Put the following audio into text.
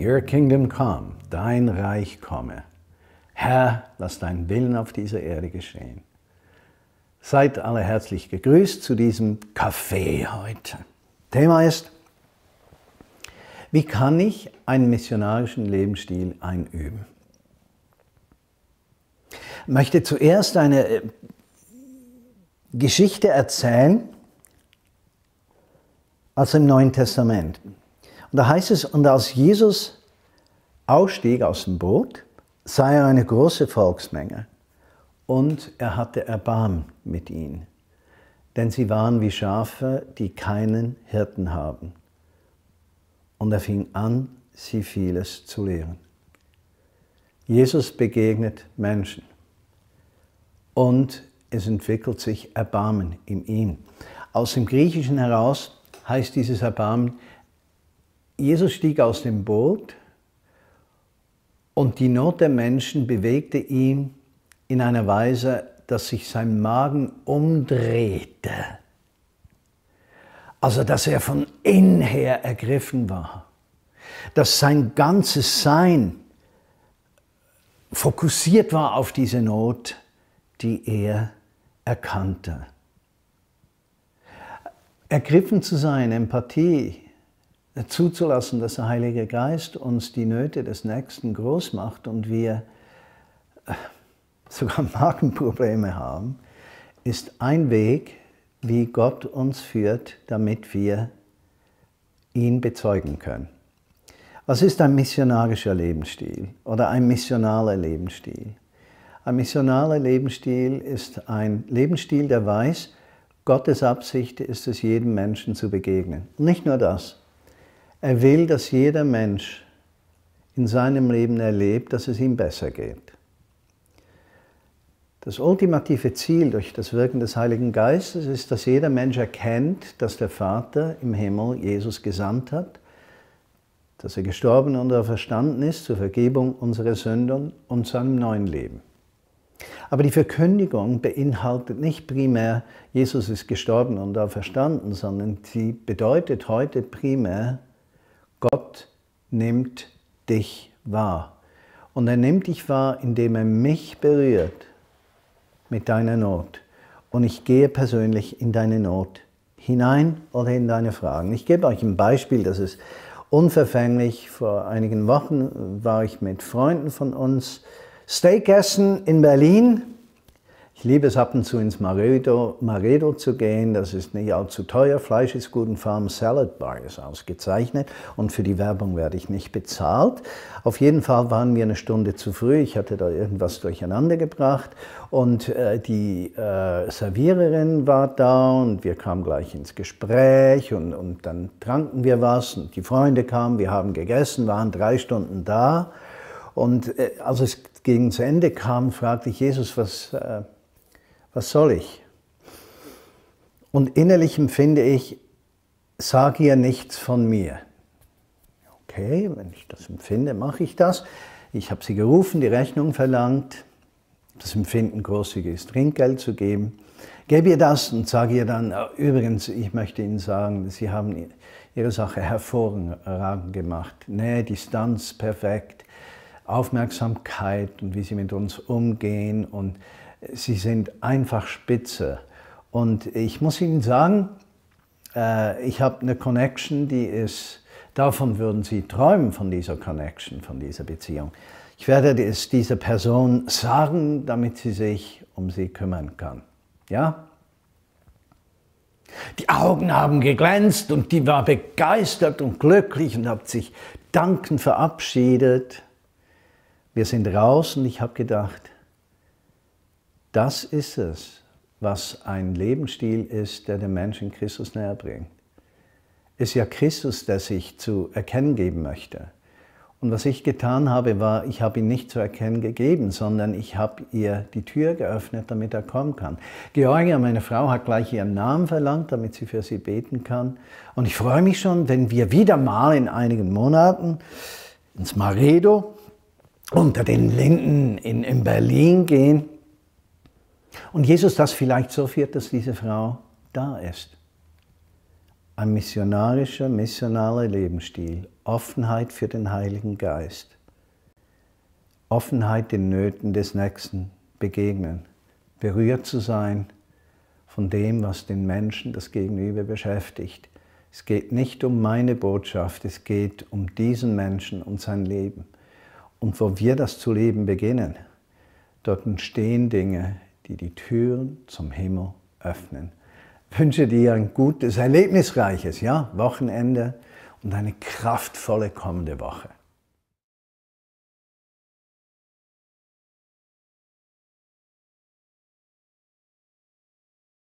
Your kingdom come, dein Reich komme. Herr, lass deinen Willen auf dieser Erde geschehen. Seid alle herzlich gegrüßt zu diesem Café heute. Thema ist, wie kann ich einen missionarischen Lebensstil einüben? Ich möchte zuerst eine äh, Geschichte erzählen aus dem Neuen Testament. Und da heißt es, und als Jesus ausstieg aus dem Boot, sah er eine große Volksmenge und er hatte Erbarmen mit ihnen, denn sie waren wie Schafe, die keinen Hirten haben. Und er fing an, sie vieles zu lehren. Jesus begegnet Menschen und es entwickelt sich Erbarmen in ihm. Aus dem Griechischen heraus heißt dieses Erbarmen Jesus stieg aus dem Boot und die Not der Menschen bewegte ihn in einer Weise, dass sich sein Magen umdrehte. Also dass er von innen her ergriffen war, dass sein ganzes Sein fokussiert war auf diese Not, die er erkannte. Ergriffen zu sein, Empathie, zuzulassen, dass der Heilige Geist uns die Nöte des Nächsten groß macht und wir äh, sogar Magenprobleme haben, ist ein Weg, wie Gott uns führt, damit wir ihn bezeugen können. Was ist ein missionarischer Lebensstil oder ein missionaler Lebensstil? Ein missionaler Lebensstil ist ein Lebensstil, der weiß, Gottes Absicht ist es, jedem Menschen zu begegnen. nicht nur das, er will, dass jeder Mensch in seinem Leben erlebt, dass es ihm besser geht. Das ultimative Ziel durch das Wirken des Heiligen Geistes ist, dass jeder Mensch erkennt, dass der Vater im Himmel Jesus gesandt hat, dass er gestorben und verstanden ist zur Vergebung unserer Sünden und zu einem neuen Leben. Aber die Verkündigung beinhaltet nicht primär, Jesus ist gestorben und auferstanden, sondern sie bedeutet heute primär, Gott nimmt dich wahr. Und er nimmt dich wahr, indem er mich berührt mit deiner Not. Und ich gehe persönlich in deine Not hinein oder in deine Fragen. Ich gebe euch ein Beispiel, das ist unverfänglich. Vor einigen Wochen war ich mit Freunden von uns Steak essen in Berlin ich liebe es ab und zu ins Maredo, Maredo zu gehen, das ist nicht allzu teuer, Fleisch ist gut und Farm Salad Bar ist ausgezeichnet und für die Werbung werde ich nicht bezahlt. Auf jeden Fall waren wir eine Stunde zu früh, ich hatte da irgendwas durcheinander gebracht und äh, die äh, Serviererin war da und wir kamen gleich ins Gespräch und, und dann tranken wir was und die Freunde kamen, wir haben gegessen, waren drei Stunden da und äh, als es gegen das Ende kam, fragte ich Jesus, was... Äh, was soll ich? Und innerlich empfinde ich, sage ihr nichts von mir. Okay, wenn ich das empfinde, mache ich das. Ich habe sie gerufen, die Rechnung verlangt, das Empfinden, großzügiges Trinkgeld zu geben. Gebe ihr das und sage ihr dann, ah, übrigens, ich möchte Ihnen sagen, Sie haben Ihre Sache hervorragend gemacht. Nähe, Distanz perfekt, Aufmerksamkeit und wie Sie mit uns umgehen und Sie sind einfach spitze. Und ich muss Ihnen sagen, äh, ich habe eine Connection, die ist, davon würden Sie träumen, von dieser Connection, von dieser Beziehung. Ich werde es dieser Person sagen, damit sie sich um sie kümmern kann. Ja? Die Augen haben geglänzt und die war begeistert und glücklich und hat sich dankend verabschiedet. Wir sind raus und ich habe gedacht, das ist es, was ein Lebensstil ist, der den Menschen Christus näher bringt. Es ist ja Christus, der sich zu erkennen geben möchte. Und was ich getan habe, war, ich habe ihn nicht zu erkennen gegeben, sondern ich habe ihr die Tür geöffnet, damit er kommen kann. Georgia, meine Frau, hat gleich ihren Namen verlangt, damit sie für sie beten kann. Und ich freue mich schon, wenn wir wieder mal in einigen Monaten ins Maredo unter den Linden in, in Berlin gehen und Jesus das vielleicht so führt, dass diese Frau da ist. Ein missionarischer, missionaler Lebensstil, Offenheit für den Heiligen Geist, Offenheit den Nöten des Nächsten begegnen, berührt zu sein von dem, was den Menschen das Gegenüber beschäftigt. Es geht nicht um meine Botschaft, es geht um diesen Menschen und sein Leben. Und wo wir das zu leben beginnen, dort entstehen Dinge die die Türen zum Himmel öffnen. Ich wünsche dir ein gutes, erlebnisreiches ja, Wochenende und eine kraftvolle kommende Woche.